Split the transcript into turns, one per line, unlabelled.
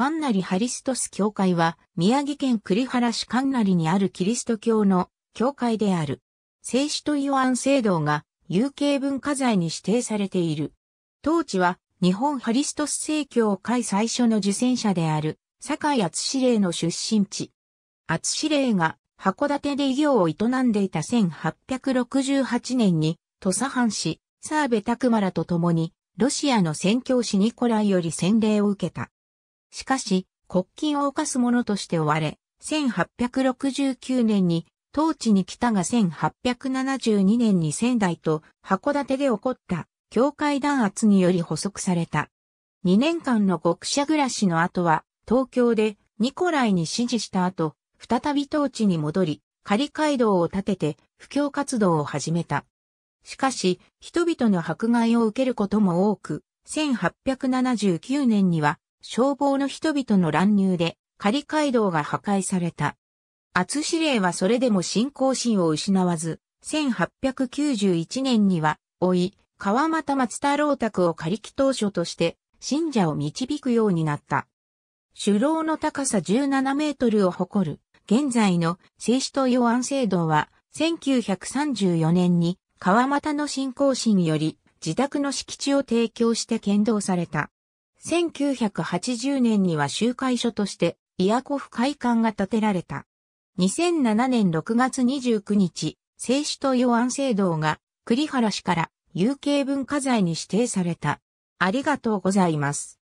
カンナリハリストス教会は、宮城県栗原市カンナ
リにあるキリスト教の教会である。聖子とイオアン聖堂が有形文化財に指定されている。当地は、日本ハリストス正教会最初の受選者である、坂井厚司令の出身地。厚司令が函館で医業を営んでいた1868年に、土佐藩士、澤部拓馬らと共に、ロシアの宣教師ニコライより洗礼を受けた。しかし、国金を犯す者として追われ、1869年に、当地に来たが1872年に仙台と函館で起こった教会弾圧により捕捉された。2年間の国舎暮らしの後は、東京でニコライに指示した後、再び当地に戻り、仮街道を建てて、布教活動を始めた。しかし、人々の迫害を受けることも多く、1879年には消防の人々の乱入で仮街道が破壊された。厚司令はそれでも信仰心を失わず、1891年には、老い、川又松太郎宅を仮祈祷所として、信者を導くようになった。首楼の高さ17メートルを誇る、現在の聖子と洋安聖堂は、1934年に川又の信仰心より自宅の敷地を提供して剣道された。1980年には集会所として、イヤコフ会館が建てられた。2007年6月29日、聖子とヨアン聖堂が、栗原市か
ら有形文化財に指定された。ありがとうございます。